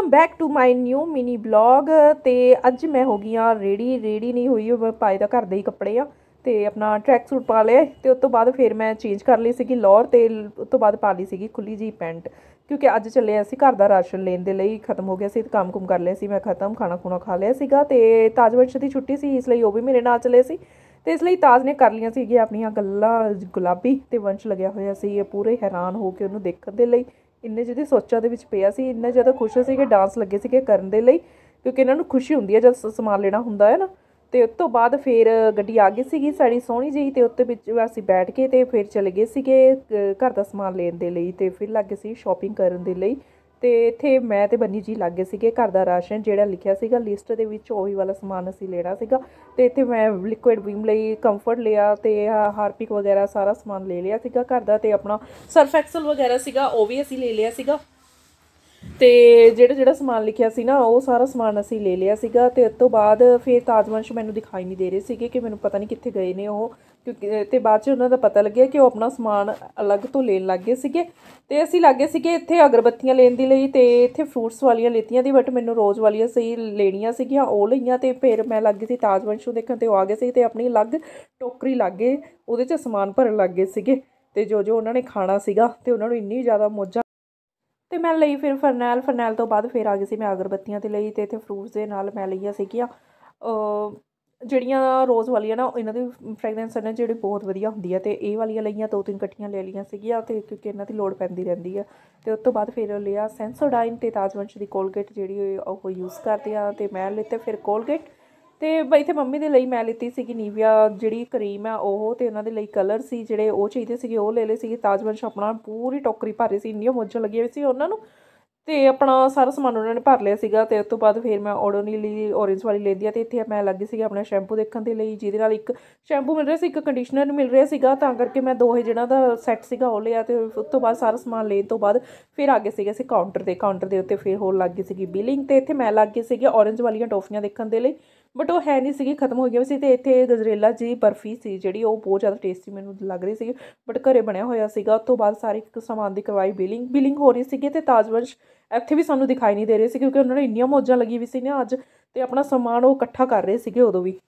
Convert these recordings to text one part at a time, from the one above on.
welcome back to my new mini blog ਤੇ ਅੱਜ ਮੈਂ ਹੋ ਗਈ ਆ ਰੈਡੀ ਰੈਡੀ ਨਹੀਂ ਹੋਈ ਮੈਂ ਪਾਏ ਦਾ ਘਰ ਦੇ ਹੀ ਕੱਪੜੇ ਆ ਤੇ ਆਪਣਾ ਟਰੈਕ ਸੂਟ ਪਾ ਲਿਆ ਤੇ ਉਸ ਤੋਂ ਬਾਅਦ ਫਿਰ ਮੈਂ ਚੇਂਜ ਕਰ ਲਈ ਸੀਗੀ ਲੋਰ ਤੇ ਉਸ ਤੋਂ ਬਾਅਦ ਪਾ ਲਈ ਸੀਗੀ ਖੁੱਲੀ ਜੀ ਪੈਂਟ ਕਿਉਂਕਿ ਅੱਜ ਚੱਲੇ ਅਸੀਂ ਘਰ ਦਾ ਰਾਸ਼ਨ ਲੈਣ ਦੇ ਲਈ ਖਤਮ ਹੋ ਗਿਆ ਸੀ ਤੇ ਕੰਮ-ਕੁਮ ਕਰ ਲਿਆ ਸੀ ਮੈਂ ਖਤਮ ਖਾਣਾ ਖੁਣਾ ਖਾ ਲਿਆ ਸੀਗਾ ਤੇ ਤਾਜਵਰਸ਼ ਦੀ ਛੁੱਟੀ ਸੀ ਇਸ ਲਈ ਉਹ ਵੀ ਮੇਰੇ ਨਾਲ ਚਲੇ ਸੀ ਤੇ ਇਸ ਲਈ ਤਾਜ ਨੇ ਕਰ ਲੀਆਂ ਸੀਗੀ ਆਪਣੀਆਂ ਗੱਲਾਂ ਗੁਲਾਬੀ ਤੇ ਵੰਸ਼ ਲੱਗਿਆ ਹੋਇਆ ਸੀ ਇਹ ਪੂਰੇ ਹੈਰਾਨ ਹੋ ਕੇ ਉਹਨੂੰ ਦੇਖਣ ਦੇ ਲਈ ਇੰਨੇ ਜਿਹਦੀ ਸੋਚਾਂ ਦੇ ਵਿੱਚ ਪਿਆ ਸੀ ਇੰਨਾ ਜ਼ਿਆਦਾ ਖੁਸ਼ ਸੀ ਕਿ ਡਾਂਸ ਲੱਗੇ ਸੀ ਕਿ ਕਰਨ ਦੇ ਲਈ ਕਿਉਂਕਿ ਇਹਨਾਂ ਨੂੰ ਖੁਸ਼ੀ ਹੁੰਦੀ ਹੈ ਜਦ ਸਮਾਨ ਲੈਣਾ ਹੁੰਦਾ ਹੈ ਨਾ ਤੇ ਉਸ ਤੋਂ ਬਾਅਦ ਫੇਰ ਗੱਡੀ ਆ ਗਈ ਸੀਗੀ ਸਾਡੀ ਸੋਹਣੀ ਜਿਹੀ ਤੇ ਉੱਤੇ ਵਿੱਚ ਅਸੀਂ ਬੈਠ ਕੇ ਤੇ ਫਿਰ ਚਲੇ ਗਏ ਸੀਗੇ ਘਰ ਦਾ ਸਮਾਨ ਲੈਣ ਦੇ ਲਈ ਤੇ ਫਿਰ ਲੱਗੇ ਸੀ ਸ਼ਾਪਿੰਗ ਕਰਨ ਦੇ ਲਈ ਤੇ ਇੱਥੇ ਮੈਂ ਤੇ ਬੰਨੀ ਜੀ ਲੱਗੇ ਸੀਗੇ ਘਰ ਦਾ ਰਾਸ਼ਨ ਜਿਹੜਾ ਲਿਖਿਆ ਸੀਗਾ ਲਿਸਟ ਦੇ ਵਿੱਚ ਉਹੀ ਵਾਲਾ ਸਮਾਨ ਅਸੀਂ ਲੈਣਾ ਸੀਗਾ ਤੇ ਇੱਥੇ ਮੈਂ ਲਿਕੁਇਡ ਵੀਮ ਲਈ ਕੰਫਰਟ ਲਿਆ ਤੇ ਹਾਰਪਿਕ ਵਗੈਰਾ ਸਾਰਾ ਸਮਾਨ ਲੈ ਲਿਆ ਸੀਗਾ ਘਰ ਦਾ ਤੇ ਆਪਣਾ ਸਰਫ ਐਕਸਲ ਵਗੈਰਾ ਸੀਗਾ ਉਹ ਵੀ ਅਸੀਂ ਲੈ ਲਿਆ ਸੀਗਾ ਤੇ ਜਿਹੜਾ ਜਿਹੜਾ ਸਮਾਨ ਲਿਖਿਆ ਸੀ ਨਾ ਉਹ ਸਾਰਾ ਸਮਾਨ ਅਸੀਂ ਲੈ ਲਿਆ ਸੀਗਾ ਤੇ ਉਸ ਤੋਂ ਬਾਅਦ ਫਿਰ ਤਾਜਵੰਸ਼ ਮੈਨੂੰ ਦਿਖਾਈ ਨਹੀਂ ਦੇ ਰਹੇ ਸੀਗੇ ਕਿ ਮੈਨੂੰ ਪਤਾ ਨਹੀਂ ਕਿੱਥੇ ਗਏ ਨੇ ਉਹ ਕਿਉਂਕਿ ਤੇ ਬਾਅਦ 'ਚ ਉਹਨਾਂ ਦਾ ਪਤਾ ਲੱਗਿਆ ਕਿ ਉਹ ਆਪਣਾ ਸਮਾਨ ਅਲੱਗ ਤੋਂ ਲੈਣ ਲੱਗ ਗਏ ਸੀਗੇ ਤੇ ਅਸੀਂ ਲੱਗੇ ਸੀਗੇ ਇੱਥੇ ਅਗਰਬੱਤੀਆਂ ਲੈਣ ਦੀ ਲਈ ਤੇ ਇੱਥੇ ਫਰੂਟਸ ਵਾਲੀਆਂ ਲੈਤੀਆਂ ਦੀ ਬਟ ਮੈਨੂੰ ਰੋਜ਼ ਵਾਲੀਆਂ ਸਹੀ ਲੈਣੀਆਂ ਸੀਗੀਆਂ ਉਹ ਲਈਆਂ ਤੇ ਫਿਰ ਮੈਂ ਲੱਗ ਗਈ ਸੀ ਤਾਜਵੰਸ਼ੂ ਦੇਖਣ ਤੇ ਉਹ ਆ ਗਏ ਸੀ ਤੇ ਆਪਣੀ ਅਲੱਗ ਟੋਕਰੀ ਲੱਗੇ ਉਹਦੇ 'ਚ ਸਮਾਨ ਭਰਨ ਲੱਗ ਗਏ ਸੀਗੇ ਤੇ ਜੋ ਜੋ ਉਹਨਾਂ ਨੇ ਖਾਣਾ ਸੀਗਾ ਤੇ ਉਹਨਾਂ ਨੂੰ ਇੰਨੀ ਜ਼ਿਆਦਾ ਮੋਜਾ ਤੇ ਮੈਂ ਲਈ ਫਿਰ ਫਰਨੈਲ ਫਰਨੈਲ ਤੋਂ ਬਾਅਦ ਫਿਰ ਆ ਗਈ ਸੀ ਮੈਂ ਅਗਰਬੱਤੀਆਂ ਤੇ ਲਈ ਤੇ ਇੱਥੇ ਫਰੂਟਸ ਦੇ ਨਾਲ ਮੈਂ ਲਈਆਂ ਸੀਗੀਆਂ ਜਿਹੜੀਆਂ ਰੋਜ਼ ਵਾਲੀਆਂ ਨਾ ਇਹਨਾਂ ਦੀ ਫ੍ਰੈਗਰੈਂਸ ਨੇ ਜਿਹੜੀ ਬਹੁਤ ਵਧੀਆ ਹੁੰਦੀ ਹੈ ਤੇ ਇਹ ਵਾਲੀਆਂ ਲਈਆਂ ਦੋ ਤਿੰਨ ਇਕੱਠੀਆਂ ਲੈ ਲਈਆਂ ਸੀਗੀਆਂ ਤੇ ਕਿਉਂਕਿ ਇਹਨਾਂ ਦੀ ਲੋੜ ਪੈਂਦੀ ਰਹਿੰਦੀ ਹੈ ਤੇ ਉਸ ਤੋਂ ਬਾਅਦ ਫਿਰ ਲਿਆ ਸੈਂਸੋਡਾਈਨ ਤੇ ਤਾਜਵੰਸ਼ ਦੀ ਕੋਲਗੇਟ ਜਿਹੜੀ ਉਹ ਯੂਜ਼ ਕਰਦੇ ਆ ਤੇ ਮੈਂ ਲਿੱਤੇ ਫਿਰ ਕੋਲਗੇਟ ਤੇ ਬਈ ਇੱਥੇ ਮੰਮੀ ਦੇ ਲਈ ਮੈਂ ਲਿੱਤੀ ਸੀਗੀ ਨੀਵੀਆ ਜਿਹੜੀ ਕਰੀਮ ਆ ਉਹ ਤੇ ਉਹਨਾਂ ਦੇ ਲਈ ਕਲਰ ਸੀ ਜਿਹੜੇ ਉਹ ਚਾਹੀਦੇ ਸੀਗੇ ਉਹ ਲੈ ਲਏ ਸੀਗੇ ਤਾਜਮਨ ਸ਼ਪਣਾ ਪੂਰੀ ਟੋਕਰੀ ਭਰ ਰਹੀ ਸੀ ਇੰਨੀਆਂ ਲੱਗੀ ਹੋਈ ਸੀ ਉਹਨਾਂ ਨੂੰ ਤੇ ਆਪਣਾ ਸਾਰਾ ਸਮਾਨ ਉਹਨਾਂ ਨੇ ਭਰ ਲਿਆ ਸੀਗਾ ਤੇ ਉਸ ਤੋਂ ਬਾਅਦ ਫਿਰ ਮੈਂ ਓਡੋਨੀ ਲਈ ਔਰੇਂਜ ਵਾਲੀ ਲੈ ਲਈ ਤੇ ਇੱਥੇ ਮੈਂ ਲੱਗੀ ਸੀਗੀ ਆਪਣਾ ਸ਼ੈਂਪੂ ਦੇਖਣ ਦੇ ਲਈ ਜਿਹਦੇ ਨਾਲ ਇੱਕ ਸ਼ੈਂਪੂ ਮਿਲ ਰਿਹਾ ਸੀ ਇੱਕ ਕੰਡੀਸ਼ਨਰ ਮਿਲ ਰਿਹਾ ਸੀਗਾ ਤਾਂ ਕਰਕੇ ਮੈਂ ਦੋਹੇ ਜਿਹੜਾ ਦਾ ਸੈੱਟ ਸੀਗਾ ਉਹ ਲਿਆ ਤੇ ਉਸ ਤੋਂ ਬਾਅਦ ਸਾਰਾ ਸਮਾਨ ਲੈਣ ਤੋਂ ਬਾਅਦ ਫਿਰ ਆ ਗਏ ਸੀਗੇ ਅਸੀਂ ਕਾਊਂਟਰ ਤੇ ਕਾਊਂਟਰ ਦੇ ਉੱਤੇ ਫਿਰ ਹੋਰ ਲੱਗ ਸੀਗੀ ਬਿਲਿੰਗ ਤੇ ਇੱਥੇ ਮੈਂ ਲੱਗ ਸੀਗੀ ਔਰੇਂਜ ਵਾਲੀਆਂ ਟੋਫੀਆਂ ਦੇਖਣ ਦੇ ਲਈ ਬਟ ਉਹ ਹੈ ਨਹੀਂ ਸੀਗੀ ਖਤਮ ਹੋ ਗਈ ਸੀ ਤੇ ਇੱਥੇ ਗਜਰੇਲਾ ਜੀ ਬਰਫੀ ਸੀ ਜਿਹੜੀ ਉਹ ਬਹੁਤ ਜ਼ਿਆਦਾ ਟੇਸਟੀ ਮੈਨੂੰ ਲੱਗ ਰਹੀ ਸੀ ਬਟ ਘਰੇ ਬਣਿਆ ਹੋਇਆ ਸੀਗਾ ਉਸ ਤੋਂ ਬਾਅਦ ਸਾਰੇ ਇੱਕ ਸਮਾਨ ਦੀ ਕਰਵਾਈ ਬਿਲਿੰਗ ਬਿਲਿੰਗ ਹੋ ਰਹੀ ਸੀਗੀ ਤੇ ਤਾਜਵੰਸ਼ ਇੱਥੇ ਵੀ ਸਾਨੂੰ ਦਿਖਾਈ ਨਹੀਂ ਦੇ ਰਹੇ ਸੀ ਕਿਉਂਕਿ ਉਹਨਾਂ ਨੇ ਇੰਨੀਆਂ ਮੌਜਾਂ ਲੱਗੀ ਵੀ ਸੀ ਨਾ ਅੱਜ ਤੇ ਆਪਣਾ ਸਮਾਨ ਉਹ ਇਕੱਠਾ ਕਰ ਰਹੇ ਸੀਗੇ ਉਦੋਂ ਵੀ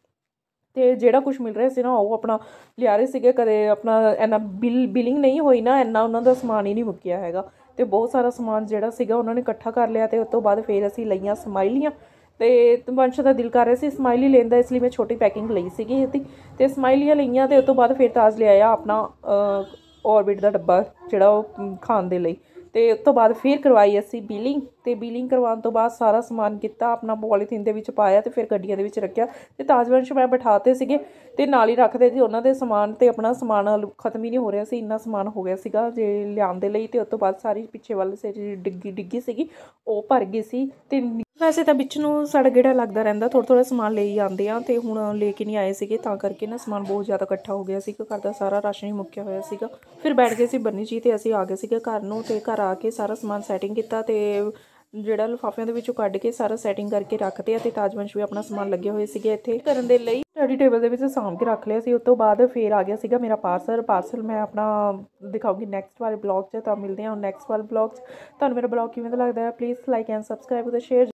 ਤੇ ਜਿਹੜਾ ਕੁਝ ਮਿਲ ਰਿਹਾ ਸੀ ਨਾ ਉਹ ਆਪਣਾ ਲਿਆ ਰਹੇ ਸੀਗੇ ਕਦੇ ਆਪਣਾ ਐਨਾ ਬਿਲ ਬਿਲਿੰਗ ਨਹੀਂ ਹੋਈ ਨਾ ਇੰਨਾ ਉਹਨਾਂ ਦਾ ਸਮਾਨ ਹੀ ਨਹੀਂ ਮੁੱਕਿਆ ਹੈਗਾ ਤੇ ਬਹੁਤ ਸਾਰਾ ਸਮਾਨ ਜਿਹੜਾ ਸੀਗਾ ਉਹਨਾਂ ਨੇ ਇਕੱਠਾ ਕਰ ਲਿਆ ਤੇ ਉਸ ਤੋਂ ਬਾਅਦ ਫੇਰ ਅਸੀਂ ਲਈਆਂ ਸਮਾਈਲੀਆਂ ਤੇ ਵੰਸ਼ ਦਾ ਦਿਲ ਕਰ ਰਿਹਾ ਸੀ ਸਮਾਈਲੀ ਲੈਣ ਦਾ ਇਸ ਲਈ ਮੈਂ ਛੋਟੀ ਪੈਕਿੰਗ ਲਈ ਸੀਗੀ ਇਹਦੀ ਤੇ ਸਮਾਈਲੀਆਂ ਲਈਆਂ ਤੇ ਉਸ ਤੋਂ ਬਾਅਦ ਫਿਰ ਤਾਜ ਲਿਆਇਆ ਆਪਣਾ ਆਰਬਿਟ ਦਾ ਡੱਬਾ ਜਿਹੜਾ ਉਹ ਖਾਣ ਦੇ ਲਈ ਤੇ ਉਸ ਤੋਂ ਬਾਅਦ ਫਿਰ ਕਰਵਾਈ ਅਸੀਂ ਬਿਲਿੰਗ ਤੇ ਬਿਲਿੰਗ ਕਰਵਾਉਣ ਤੋਂ ਬਾਅਦ ਸਾਰਾ ਸਮਾਨ ਕੀਤਾ ਆਪਣਾ ਪੋਲੀਥੀਨ ਦੇ ਵਿੱਚ ਪਾਇਆ ਤੇ ਫਿਰ ਗੱਡੀਆਂ ਦੇ ਵਿੱਚ ਰੱਖਿਆ ਤੇ ਤਾਜਵੰਸ਼ ਮੈਂ ਬਿਠਾਤੇ ਸੀਗੇ ਤੇ ਨਾਲ ਹੀ ਰੱਖਦੇ ਸੀ ਉਹਨਾਂ ਦੇ ਸਮਾਨ ਤੇ ਆਪਣਾ ਸਮਾਨ ਖਤਮ ਹੀ ਨਹੀਂ ਹੋ ਰਿਹਾ ਸੀ ਇੰਨਾ ਸਮਾਨ ਹੋ ਗਿਆ ਸੀਗਾ ਜੇ ਲਿਆਉਣ ਦੇ ਲਈ ਤੇ ਉਸ ਤੋਂ ਬਾਅਦ ਸਾਰੀ ਪਿੱਛੇ ਵੱਲ ਸੇ ਡਿੱਗੀ ਡਿੱਗੀ ਸੀਗੀ ਉਹ ਭਰ ਗਈ ਸੀ ਤੇ ਵੈਸੇ ਤਾਂ ਵਿੱਚ ਨੂੰ ਸੜ ਗੇੜਾ ਲੱਗਦਾ ਰਹਿੰਦਾ ਥੋੜਾ ਥੋੜਾ ਸਮਾਨ ਲਈ ਆਂਦੇ ਆ ਤੇ ਹੁਣ ਲੈ ਕੇ ਨਹੀਂ ਆਏ ਸੀਗੇ ਤਾਂ ਕਰਕੇ ਨਾ ਸਮਾਨ ਬਹੁਤ ਜ਼ਿਆਦਾ ਇਕੱਠਾ ਹੋ ਗਿਆ ਸੀ ਕਿ ਘਰ ਦਾ ਸਾਰਾ ਰਾਸ਼ਨ ਹੀ ਮੁੱਕਿਆ ਹੋਇਆ ਸੀਗਾ ਫਿਰ ਬੈਠ ਗਏ ਸੀ ਬੰਨੀ ਜੀ ਤੇ ਅਸੀਂ ਆ ਗਏ ਸੀਗੇ ਘਰ ਨੂੰ ਤੇ ਘਰ ਆ ਕੇ ਸਾਰਾ ਸਮਾਨ ਸੈਟਿੰਗ ਕੀਤਾ ਤੇ ਜਿਹੜਾ ਲਫਾਫਿਆਂ ਦੇ ਵਿੱਚੋਂ ਕੱਢ ਕੇ ਸਾਰਾ ਸੈਟਿੰਗ ਕਰਕੇ ਰੱਖਦੇ ਆ ਤੇ ਤਾਜਵੰਸ਼ ਵੀ ਆਪਣਾ ਸਮਾਨ ਲੱਗੇ ਹੋਏ ਸੀਗੇ ਇੱਥੇ ਕਰਨ ਦੇ ਲਈ ਸਟੱਡੀ ਟੇਬਲ ਦੇ ਵਿੱਚ ਸਾਂਭ ਕੇ ਰੱਖ ਲਿਆ ਸੀ ਉਸ ਤੋਂ ਬਾਅਦ ਫੇਰ ਆ ਗਿਆ ਸੀਗਾ ਮੇਰਾ ਪਾਰਸਲ ਪਾਰਸਲ ਮੈਂ ਆਪਣਾ ਦਿਖਾਉਂਗੀ ਨੈਕਸਟ ਵਾਲੇ ਬਲੌਗ 'ਚ ਤਾਂ ਮਿਲਦੇ ਹਾਂ ਨੈਕਸਟ ਵਾਲੇ ਬਲੌਗ 'ਚ ਤੁਹਾਨੂੰ ਮੇਰਾ ਬਲੌਗ ਕਿਵੇਂ ਦਾ ਲੱਗਦਾ ਹੈ ਪਲੀਜ਼ ਲਾਈਕ ਐਂਡ ਸਬਸਕ੍ਰਾਈਬ ਤੇ ਸ਼ੇਅਰ